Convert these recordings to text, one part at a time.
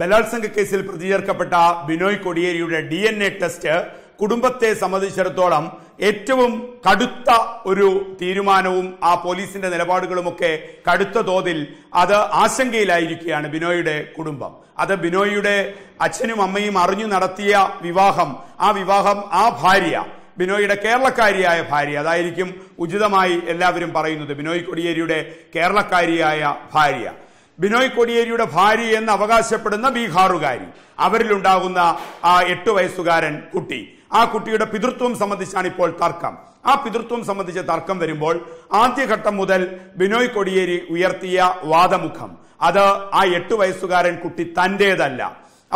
ബലാത്സംഗ കേസിൽ പ്രതി ചേർക്കപ്പെട്ട ബിനോയ് കൊടിയേരിയുടെ ഡി എൻ എ ടെസ്റ്റ് കുടുംബത്തെ സംബന്ധിച്ചിടത്തോളം ഏറ്റവും കടുത്ത ഒരു തീരുമാനവും ആ പോലീസിന്റെ നിലപാടുകളുമൊക്കെ കടുത്ത തോതിൽ അത് ആശങ്കയിലായിരിക്കുകയാണ് ബിനോയുടെ കുടുംബം അത് ബിനോയുടെ അച്ഛനും അമ്മയും അറിഞ്ഞു നടത്തിയ വിവാഹം ആ വിവാഹം ആ ഭാര്യ ബിനോയുടെ കേരളക്കാരിയായ ഭാര്യ അതായിരിക്കും ഉചിതമായി എല്ലാവരും പറയുന്നത് ബിനോയ് കൊടിയേരിയുടെ കേരളക്കാരിയായ ഭാര്യ ബിനോയ് കൊടിയേരിയുടെ ഭാര്യ എന്ന് അവകാശപ്പെടുന്ന ബീഹാറുകാരി അവരിലുണ്ടാകുന്ന ആ എട്ട് വയസ്സുകാരൻ കുട്ടി ആ കുട്ടിയുടെ പിതൃത്വം സംബന്ധിച്ചാണ് ഇപ്പോൾ തർക്കം ആ പിതൃത്വം സംബന്ധിച്ച തർക്കം വരുമ്പോൾ ആദ്യഘട്ടം മുതൽ ബിനോയ് കൊടിയേരി ഉയർത്തിയ വാദമുഖം അത് ആ എട്ട് വയസ്സുകാരൻ കുട്ടി തന്റേതല്ല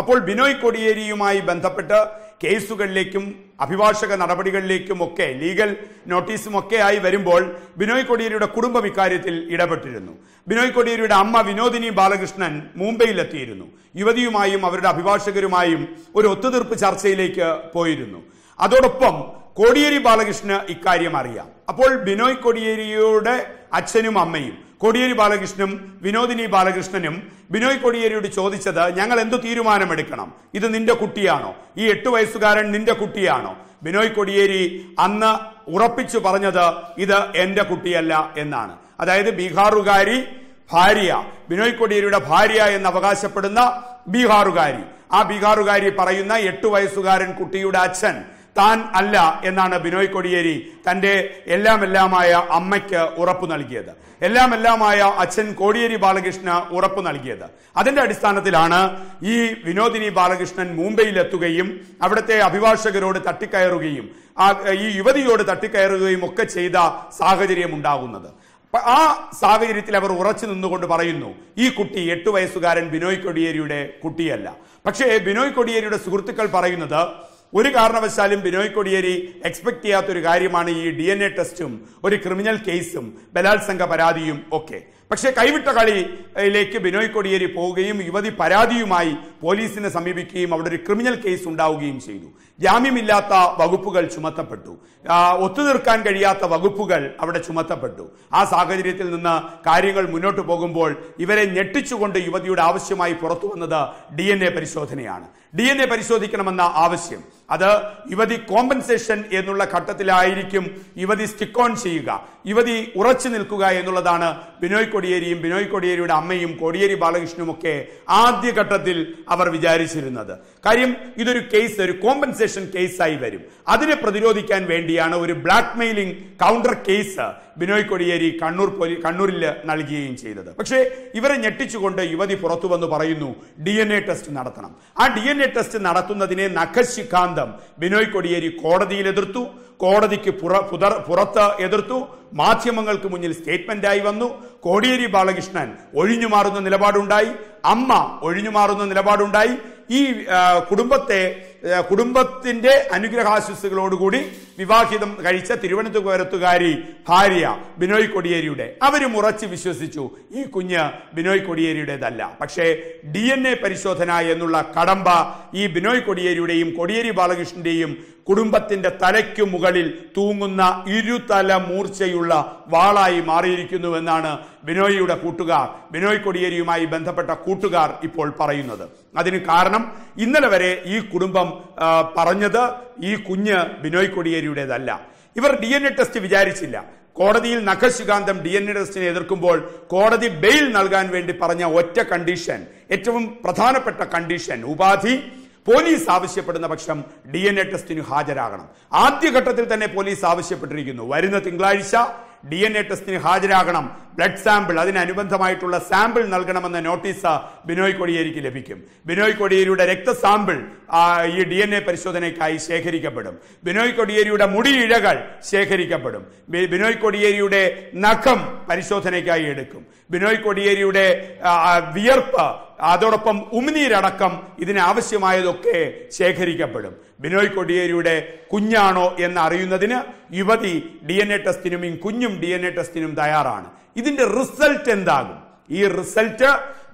അപ്പോൾ ബിനോയ് കൊടിയേരിയുമായി ബന്ധപ്പെട്ട് കേസുകളിലേക്കും അഭിഭാഷക നടപടികളിലേക്കും ഒക്കെ ലീഗൽ നോട്ടീസും ഒക്കെ ആയി വരുമ്പോൾ ബിനോയ് കൊടിയേരിയുടെ കുടുംബം ഇക്കാര്യത്തിൽ ഇടപെട്ടിരുന്നു ബിനോയ് കൊടിയേരിയുടെ അമ്മ വിനോദിനി ബാലകൃഷ്ണൻ മുംബൈയിലെത്തിയിരുന്നു യുവതിയുമായും അവരുടെ അഭിഭാഷകരുമായും ഒരു ഒത്തുതീർപ്പ് ചർച്ചയിലേക്ക് പോയിരുന്നു അതോടൊപ്പം കോടിയേരി ബാലകൃഷ്ണന് ഇക്കാര്യം അറിയാം അപ്പോൾ ബിനോയ് കൊടിയേരിയുടെ അച്ഛനും അമ്മയും കോടിയേരി ബാലകൃഷ്ണനും വിനോദിനി ബാലകൃഷ്ണനും ബിനോയ് കോടിയേരിയോട് ചോദിച്ചത് ഞങ്ങൾ എന്തു തീരുമാനമെടുക്കണം ഇത് നിന്റെ കുട്ടിയാണോ ഈ എട്ട് വയസ്സുകാരൻ നിന്റെ കുട്ടിയാണോ ബിനോയ് കോടിയേരി അന്ന് ഉറപ്പിച്ചു പറഞ്ഞത് ഇത് എന്റെ കുട്ടിയല്ല എന്നാണ് അതായത് ബീഹാറുകാരി ഭാര്യ ബിനോയ് കോടിയേരിയുടെ ഭാര്യ എന്ന് അവകാശപ്പെടുന്ന ബീഹാറുകാരി ആ ബീഹാറുകാരി പറയുന്ന എട്ട് വയസ്സുകാരൻ കുട്ടിയുടെ അച്ഛൻ താൻ അല്ല എന്നാണ് ബിനോയ് കൊടിയേരി തൻ്റെ എല്ലാമെല്ലാമായ അമ്മയ്ക്ക് ഉറപ്പ് നൽകിയത് എല്ലാമെല്ലാമായ അച്ഛൻ കോടിയേരി ബാലകൃഷ്ണന് ഉറപ്പ് നൽകിയത് അതിന്റെ അടിസ്ഥാനത്തിലാണ് ഈ വിനോദിനി ബാലകൃഷ്ണൻ മുംബൈയിൽ എത്തുകയും അവിടുത്തെ അഭിഭാഷകരോട് തട്ടിക്കയറുകയും ഈ യുവതിയോട് തട്ടിക്കയറുകയും ഒക്കെ ചെയ്ത സാഹചര്യം ഉണ്ടാകുന്നത് ആ സാഹചര്യത്തിൽ അവർ ഉറച്ചു നിന്നുകൊണ്ട് പറയുന്നു ഈ കുട്ടി എട്ടു വയസ്സുകാരൻ ബിനോയ് കൊടിയേരിയുടെ കുട്ടിയല്ല പക്ഷേ ബിനോയ് കൊടിയേരിയുടെ സുഹൃത്തുക്കൾ പറയുന്നത് ഒരു കാരണവശാലും ബിനോയ് കൊടിയേരി എക്സ്പെക്ട് ചെയ്യാത്തൊരു കാര്യമാണ് ഈ ഡി ടെസ്റ്റും ഒരു ക്രിമിനൽ കേസും ബലാത്സംഗ പരാതിയും ഒക്കെ പക്ഷേ കൈവിട്ട കളിയിലേക്ക് ബിനോയ് കൊടിയേരി പോവുകയും യുവതി പരാതിയുമായി പോലീസിനെ സമീപിക്കുകയും അവിടെ ഒരു ക്രിമിനൽ കേസ് ഉണ്ടാവുകയും ചെയ്തു ജാമ്യമില്ലാത്ത വകുപ്പുകൾ ചുമത്തപ്പെട്ടു ഒത്തുതീർക്കാൻ കഴിയാത്ത വകുപ്പുകൾ അവിടെ ചുമത്തപ്പെട്ടു ആ സാഹചര്യത്തിൽ നിന്ന് കാര്യങ്ങൾ മുന്നോട്ട് പോകുമ്പോൾ ഇവരെ ഞെട്ടിച്ചുകൊണ്ട് യുവതിയുടെ ആവശ്യമായി പുറത്തു വന്നത് ഡി എൻ എ പരിശോധനയാണ് ഡി എൻ എ പരിശോധിക്കണമെന്ന ആവശ്യം അത് യുവതി കോമ്പൻസേഷൻ എന്നുള്ള ഘട്ടത്തിലായിരിക്കും യുവതി സ്റ്റിക്കോൺ ചെയ്യുക യുവതി ഉറച്ചു നിൽക്കുക എന്നുള്ളതാണ് ബിനോയ് കോടിയേരിയും ബിനോയ് കോടിയേരിയുടെ അമ്മയും കോടിയേരി ഒക്കെ ആദ്യഘട്ടത്തിൽ അവർ വിചാരിച്ചിരുന്നത് കാര്യം ഇതൊരു കേസ് ഒരു കോമ്പൻസേഷൻ കേസായി വരും അതിനെ പ്രതിരോധിക്കാൻ വേണ്ടിയാണ് ഒരു black mailing counter case Binoy Kodiyeri Kannur പോലീ കണ്ണൂരിൽ നൽകുകയും ചെയ്തത് പക്ഷേ ഇവരെ ഞെട്ടിച്ചുകൊണ്ട് യുവതി പുറത്തു വന്ന് പറയുന്നു ഡി എൻ എ ടെസ്റ്റ് നടത്തണം ആ ഡി എൻ എ ടെസ്റ്റ് നടത്തുന്നതിനെ നഖശിഖാന്തം ബിനോയ് കൊടിയേരി കോടതിയിൽ എതിർത്തു കോടതിക്ക് പുറ പുതർ പുറത്ത് എതിർത്തു മാധ്യമങ്ങൾക്ക് മുന്നിൽ സ്റ്റേറ്റ്മെന്റായി വന്നു കോടിയേരി ബാലകൃഷ്ണൻ ഒഴിഞ്ഞു മാറുന്ന നിലപാടുണ്ടായി അമ്മ ഒഴിഞ്ഞു മാറുന്ന നിലപാടുണ്ടായി ഈ കുടുംബത്തെ കുടുംബത്തിന്റെ അനുഗ്രഹാശിസ്സുകളോടുകൂടി വിവാഹിതം കഴിച്ച തിരുവനന്തപുരത്തുകാരി ഭാര്യ ബിനോയ് കൊടിയേരിയുടെ അവരും ഉറച്ചു വിശ്വസിച്ചു ഈ കുഞ്ഞ് ബിനോയ് കൊടിയേരിയുടേതല്ല പക്ഷേ ഡി പരിശോധന എന്നുള്ള കടമ്പ ഈ ബിനോയ് കൊടിയേരിയുടെയും കൊടിയേരി ബാലകൃഷ്ണന്റെയും കുടുംബത്തിന്റെ തലയ്ക്കു മുകളിൽ തൂങ്ങുന്ന ഇരുതല മൂർച്ചയുള്ള വാളായി മാറിയിരിക്കുന്നുവെന്നാണ് ബിനോയിയുടെ കൂട്ടുകാർ ബിനോയ് കൊടിയേരിയുമായി ബന്ധപ്പെട്ട കൂട്ടുകാർ ഇപ്പോൾ പറയുന്നത് അതിന് കാരണം ഇന്നലെ വരെ ഈ കുടുംബം പറഞ്ഞത് ഈ കുഞ്ഞ് ബിനോയ് കൊടിയേരിയുടേതല്ല ഇവർ ഡി എൻ എ ടെസ്റ്റ് വിചാരിച്ചില്ല കോടതിയിൽ നഖശികാന്തം ഡി എൻ എ ടെസ്റ്റിനെ എതിർക്കുമ്പോൾ കോടതി ബെയിൽ നൽകാൻ വേണ്ടി പറഞ്ഞ ഒറ്റ കണ്ടീഷൻ ഏറ്റവും പ്രധാനപ്പെട്ട കണ്ടീഷൻ ഉപാധി പോലീസ് ആവശ്യപ്പെടുന്ന പക്ഷം ഡി എൻ എ ടെസ്റ്റിന് ഹാജരാകണം ആദ്യഘട്ടത്തിൽ തന്നെ പോലീസ് ആവശ്യപ്പെട്ടിരിക്കുന്നു വരുന്ന തിങ്കളാഴ്ച ഡി എൻ എ ടെസ്റ്റിന് ഹാജരാകണം ബ്ലഡ് സാമ്പിൾ അതിനനുബന്ധമായിട്ടുള്ള സാമ്പിൾ നൽകണമെന്ന നോട്ടീസ് ബിനോയ് കോടിയേരിക്ക് ലഭിക്കും ബിനോയ് രക്ത രക്തസാമ്പിൾ ഈ ഡി എൻ എ പരിശോധനയ്ക്കായി ശേഖരിക്കപ്പെടും ബിനോയ് കോടിയേരിയുടെ മുടി ഇഴകൾ ശേഖരിക്കപ്പെടും ബിനോയ് കോടിയേരിയുടെ നഖം പരിശോധനയ്ക്കായി എടുക്കും ബിനോയ് കോടിയേരിയുടെ വിയർപ്പ് അതോടൊപ്പം ഉമിനീരടക്കം ഇതിന് ആവശ്യമായതൊക്കെ ശേഖരിക്കപ്പെടും ബിനോയ് കൊടിയേരിയുടെ കുഞ്ഞാണോ എന്ന് അറിയുന്നതിന് യുവതി ഡി എൻ എ ടെസ്റ്റിനും കുഞ്ഞും ഡി എൻ എ ടെസ്റ്റിനും തയ്യാറാണ് ഇതിന്റെ റിസൾട്ട് എന്താകും ഈ റിസൾട്ട്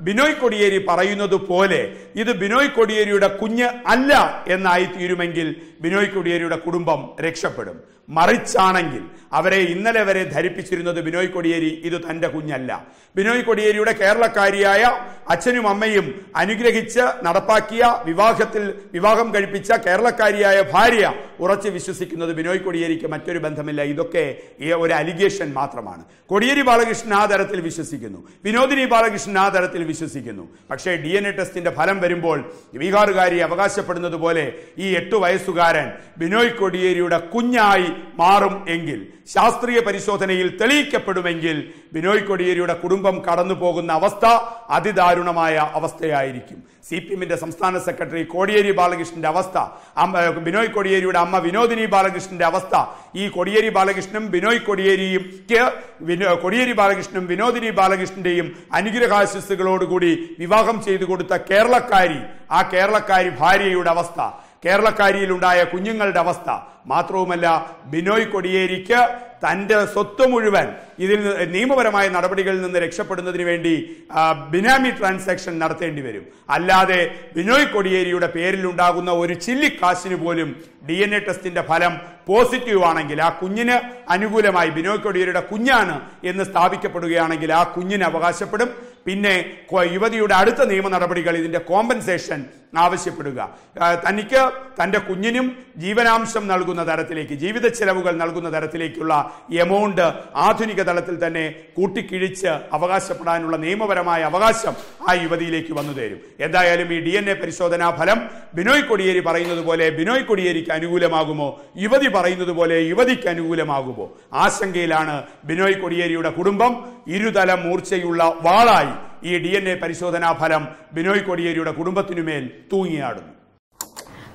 ബിനോയ് കൊടിയേരി പറയുന്നത് പോലെ ഇത് ബിനോയ് കൊടിയേരിയുടെ കുഞ്ഞ് അല്ല എന്നായി തീരുമെങ്കിൽ ബിനോയ് കൊടിയേരിയുടെ കുടുംബം രക്ഷപ്പെടും മറിച്ചാണെങ്കിൽ അവരെ ഇന്നലെ വരെ ധരിപ്പിച്ചിരുന്നത് ബിനോയ് കൊടിയേരി ഇത് തന്റെ കുഞ്ഞല്ല ബിനോയ് കൊടിയേരിയുടെ കേരളക്കാരിയായ അച്ഛനും അമ്മയും അനുഗ്രഹിച്ച് നടപ്പാക്കിയ വിവാഹത്തിൽ വിവാഹം കഴിപ്പിച്ച കേരളക്കാരിയായ ഭാര്യ ഉറച്ചു വിശ്വസിക്കുന്നത് ബിനോയ് കൊടിയേരിക്ക് മറ്റൊരു ബന്ധമില്ല ഇതൊക്കെ ഒരു അലിഗേഷൻ മാത്രമാണ് കൊടിയേരി ബാലകൃഷ്ണൻ ആ തരത്തിൽ വിശ്വസിക്കുന്നു വിനോദിനി ബാലകൃഷ്ണൻ ആ തരത്തിൽ വിശ്വസിക്കുന്നു പക്ഷേ ഡി എൻ എ ടെസ്റ്റിന്റെ ഫലം വരുമ്പോൾ ബീഹാറുകാരി അവകാശപ്പെടുന്നത് പോലെ ഈ എട്ട് വയസ്സുകാരൻ ബിനോയ് കോടിയേരിയുടെ കുഞ്ഞായി മാറും എങ്കിൽ ശാസ്ത്രീയ പരിശോധനയിൽ തെളിയിക്കപ്പെടുമെങ്കിൽ ബിനോയ് കോടിയേരിയുടെ കുടുംബം കടന്നു പോകുന്ന അവസ്ഥ അതിദാരുണമായ അവസ്ഥയായിരിക്കും സി പി എമ്മിന്റെ സംസ്ഥാന സെക്രട്ടറി കോടിയേരി ബാലകൃഷ്ണന്റെ അവസ്ഥ ബിനോയ് കോടിയേരിയുടെ അമ്മ വിനോദിനി ബാലകൃഷ്ണന്റെ അവസ്ഥ ഈ കൊടിയേരി ബാലകൃഷ്ണനും ബിനോയ് കൊടിയേരിയും കൊടിയേരി ബാലകൃഷ്ണനും വിനോദിനി ബാലകൃഷ്ണന്റെയും അനുഗ്രഹാശിസ്സുകളോട് കൂടി വിവാഹം ചെയ്തു കൊടുത്ത കേരളക്കാരി ആ കേരളക്കാരി ഭാര്യയുടെ അവസ്ഥ കേരളക്കാരിയിലുണ്ടായ കുഞ്ഞുങ്ങളുടെ അവസ്ഥ മാത്രവുമല്ല ബിനോയ് കൊടിയേരിക്ക് തന്റെ സ്വത്ത് മുഴുവൻ ഇതിൽ നിയമപരമായ നടപടികളിൽ നിന്ന് രക്ഷപ്പെടുന്നതിന് വേണ്ടി ബിനാമി ട്രാൻസാക്ഷൻ നടത്തേണ്ടി വരും അല്ലാതെ ബിനോയ് കൊടിയേരിയുടെ ഉണ്ടാകുന്ന ഒരു ചില്ലിക്കാശിന് പോലും ഡി എൻ എ ടെസ്റ്റിന്റെ ഫലം പോസിറ്റീവ് ആണെങ്കിൽ ആ കുഞ്ഞിന് അനുകൂലമായി ബിനോയ് കൊടിയേരിയുടെ കുഞ്ഞാണ് എന്ന് സ്ഥാപിക്കപ്പെടുകയാണെങ്കിൽ ആ കുഞ്ഞിന് അവകാശപ്പെടും പിന്നെ യുവതിയുടെ അടുത്ത നിയമ നടപടികൾ ഇതിന്റെ കോമ്പൻസേഷൻ ആവശ്യപ്പെടുക തനിക്ക് തന്റെ കുഞ്ഞിനും ജീവനാംശം നൽകുന്ന തരത്തിലേക്ക് ജീവിത ചെലവുകൾ നൽകുന്ന തരത്തിലേക്കുള്ള എമൗണ്ട് ആധുനിക തലത്തിൽ തന്നെ കൂട്ടിക്കിഴിച്ച് അവകാശപ്പെടാനുള്ള നിയമപരമായ അവകാശം ആ യുവതിയിലേക്ക് വന്നു തരും എന്തായാലും ഈ ഡി എൻ എ പരിശോധനാ ഫലം ബിനോയ് കൊടിയേരി പറയുന്നത് പോലെ ബിനോയ് കൊടിയേരിക്ക് അനുകൂലമാകുമോ യുവതി പറയുന്നത് പോലെ യുവതിക്ക് അനുകൂലമാകുമോ ആശങ്കയിലാണ് ബിനോയ് കൊടിയേരിയുടെ കുടുംബം ഇരുതല മൂർച്ചയുള്ള വാളായി ഈ ഡി എൻ എ പരിശോധനാ ഫലം ബിനോയ് കൊടിയേരിയുടെ കുടുംബത്തിനുമേൽ തൂങ്ങിയാടുന്നു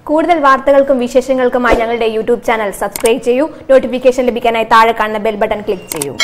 കൂടുതൽ വാർത്തകൾക്കും വിശേഷങ്ങൾക്കുമായി ഞങ്ങളുടെ യൂട്യൂബ് ചാനൽ സബ്സ്ക്രൈബ് ചെയ്യൂ നോട്ടിഫിക്കേഷൻ ലഭിക്കാനായി താഴെ കാണുന്ന ബെൽ ബട്ടൺ ക്ലിക്ക് ചെയ്യൂ